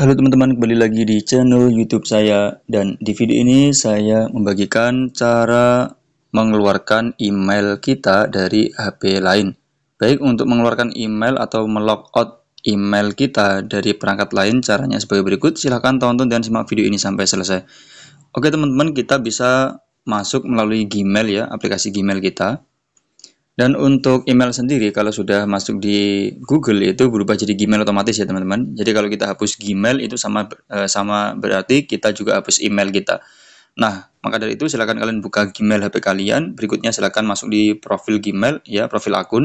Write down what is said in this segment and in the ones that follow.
Halo teman-teman, kembali lagi di channel YouTube saya dan di video ini saya membagikan cara mengeluarkan email kita dari HP lain. Baik untuk mengeluarkan email atau melogout email kita dari perangkat lain caranya sebagai berikut. Silahkan tonton dan simak video ini sampai selesai. Oke teman-teman, kita bisa masuk melalui Gmail ya, aplikasi Gmail kita. Dan untuk email sendiri kalau sudah masuk di Google itu berubah jadi Gmail otomatis ya teman-teman. Jadi kalau kita hapus Gmail itu sama eh, sama berarti kita juga hapus email kita. Nah, maka dari itu silakan kalian buka Gmail HP kalian. Berikutnya silakan masuk di profil Gmail ya, profil akun.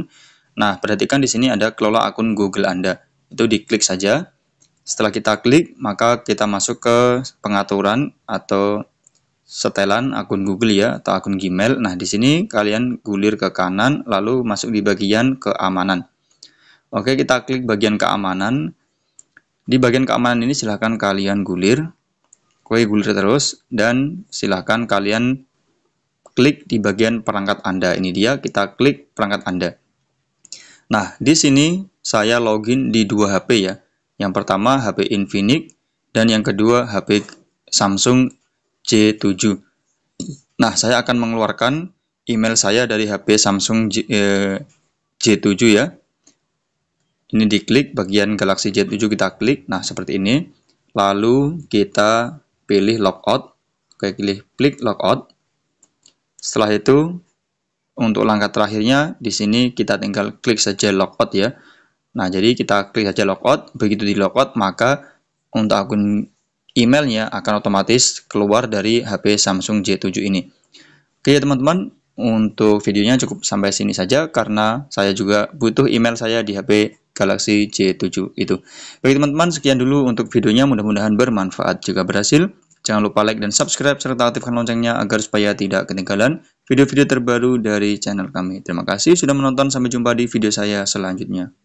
Nah, perhatikan di sini ada kelola akun Google Anda. Itu diklik saja. Setelah kita klik, maka kita masuk ke pengaturan atau setelan akun Google ya atau akun Gmail. Nah, di sini kalian gulir ke kanan lalu masuk di bagian keamanan. Oke, kita klik bagian keamanan. Di bagian keamanan ini silahkan kalian gulir. Kue gulir terus dan silahkan kalian klik di bagian perangkat Anda. Ini dia, kita klik perangkat Anda. Nah, di sini saya login di dua HP ya. Yang pertama HP Infinix dan yang kedua HP Samsung C7. Nah, saya akan mengeluarkan email saya dari HP Samsung J, eh, J7 ya. Ini diklik bagian Galaxy J7 kita klik. Nah, seperti ini. Lalu kita pilih logout. Oke, pilih klik logout. Setelah itu untuk langkah terakhirnya di sini kita tinggal klik saja logout ya. Nah, jadi kita klik saja logout. Begitu di logout maka untuk akun emailnya akan otomatis keluar dari HP Samsung J7 ini. Oke ya teman-teman, untuk videonya cukup sampai sini saja karena saya juga butuh email saya di HP Galaxy J7 itu. Oke teman-teman, sekian dulu untuk videonya. Mudah-mudahan bermanfaat juga berhasil. Jangan lupa like dan subscribe serta aktifkan loncengnya agar supaya tidak ketinggalan video-video terbaru dari channel kami. Terima kasih sudah menonton. Sampai jumpa di video saya selanjutnya.